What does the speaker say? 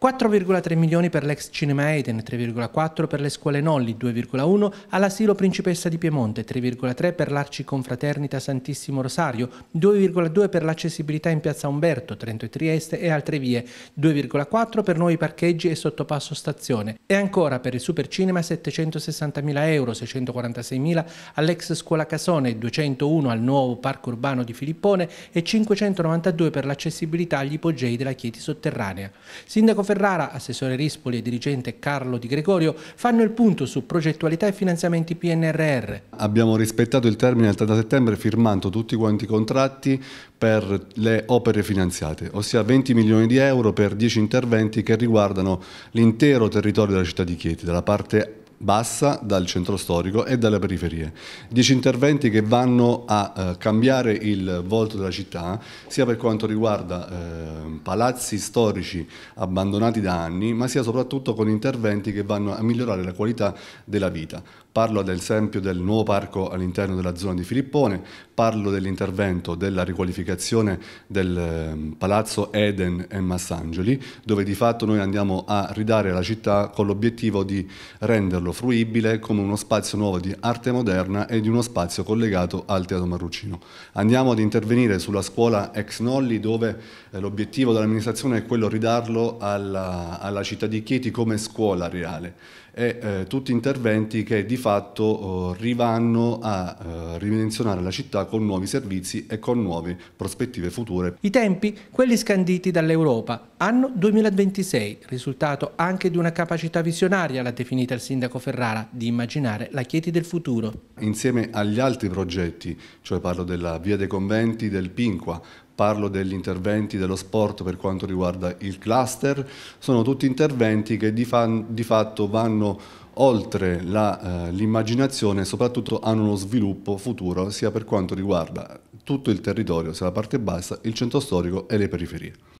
4,3 milioni per l'ex Cinema Eden, 3,4 per le scuole Nolli, 2,1 all'asilo Principessa di Piemonte, 3,3 per l'Arci Confraternita Santissimo Rosario, 2,2 per l'accessibilità in Piazza Umberto, Trento e Trieste e altre vie, 2,4 per nuovi parcheggi e sottopasso stazione e ancora per il Supercinema 760.000 euro, 646.000 all'ex scuola Casone, 201 al nuovo parco urbano di Filippone e 592 per l'accessibilità agli ipogei della Chieti Sotterranea. Sindaco Ferrara, assessore Rispoli e dirigente Carlo Di Gregorio fanno il punto su progettualità e finanziamenti PNRR. Abbiamo rispettato il termine del 30 settembre firmando tutti quanti i contratti per le opere finanziate, ossia 20 milioni di euro per 10 interventi che riguardano l'intero territorio della città di Chieti, dalla parte bassa dal centro storico e dalle periferie. Dieci interventi che vanno a eh, cambiare il volto della città, sia per quanto riguarda eh, palazzi storici abbandonati da anni, ma sia soprattutto con interventi che vanno a migliorare la qualità della vita. Parlo ad esempio del nuovo parco all'interno della zona di Filippone, parlo dell'intervento della riqualificazione del eh, palazzo Eden e Massangeli, dove di fatto noi andiamo a ridare alla città con l'obiettivo di renderlo renderlo fruibile come uno spazio nuovo di arte moderna e di uno spazio collegato al Teatro Marrucino. Andiamo ad intervenire sulla scuola ex Nolli dove eh, l'obiettivo dell'amministrazione è quello di ridarlo alla, alla, città di Chieti come scuola reale e eh, tutti interventi che di fatto eh, rivanno a eh, ridimensionare la città con nuovi servizi e con nuove prospettive future. I tempi, quelli scanditi dall'Europa, anno 2026, risultato anche di una capacità visionaria, l'ha definita il sindaco Marco Ferrara di immaginare la Chieti del futuro. Insieme agli altri progetti, cioè parlo della Via dei Conventi, del Pinqua, parlo degli interventi dello sport per quanto riguarda il cluster, sono tutti interventi che di, fan, di fatto vanno oltre eh, l'immaginazione eh, soprattutto hanno uno sviluppo futuro sia per quanto riguarda tutto il territorio, sia la parte bassa, il centro storico e le periferie.